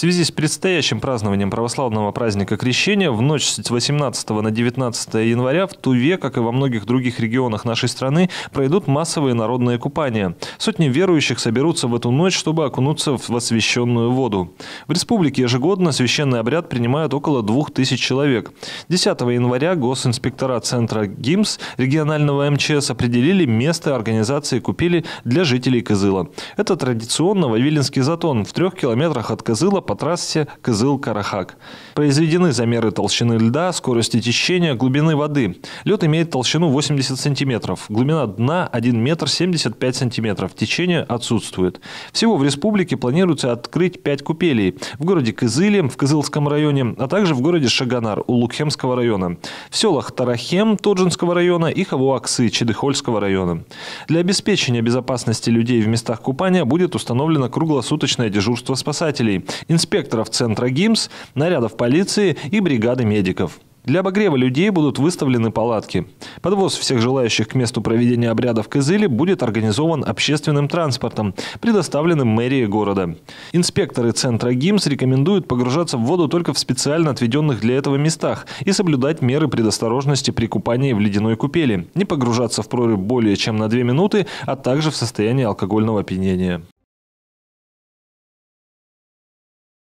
связи с предстоящим празднованием православного праздника Крещения в ночь с 18 на 19 января в Туве, как и во многих других регионах нашей страны, пройдут массовые народные купания. Сотни верующих соберутся в эту ночь, чтобы окунуться в освященную воду. В республике ежегодно священный обряд принимают около 2000 человек. 10 января госинспектора центра ГИМС регионального МЧС определили место организации купили для жителей Кызыла. Это традиционно Вавилинский затон в трех километрах от Кызыла по трассе Кызыл-Карахак. Произведены замеры толщины льда, скорости течения, глубины воды. Лед имеет толщину 80 сантиметров, глубина дна 1 метр 75 сантиметров, течение отсутствует. Всего в республике планируется открыть 5 купелей в городе Кызыле, в Кызылском районе, а также в городе Шаганар у Лукхемского района, в селах Тарахем Тоджинского района и Хавуаксы Чедыхольского района. Для обеспечения безопасности людей в местах купания будет установлено круглосуточное дежурство спасателей инспекторов Центра ГИМС, нарядов полиции и бригады медиков. Для обогрева людей будут выставлены палатки. Подвоз всех желающих к месту проведения обряда в Кызыле будет организован общественным транспортом, предоставленным мэрией города. Инспекторы Центра ГИМС рекомендуют погружаться в воду только в специально отведенных для этого местах и соблюдать меры предосторожности при купании в ледяной купели, не погружаться в прорубь более чем на 2 минуты, а также в состоянии алкогольного опьянения.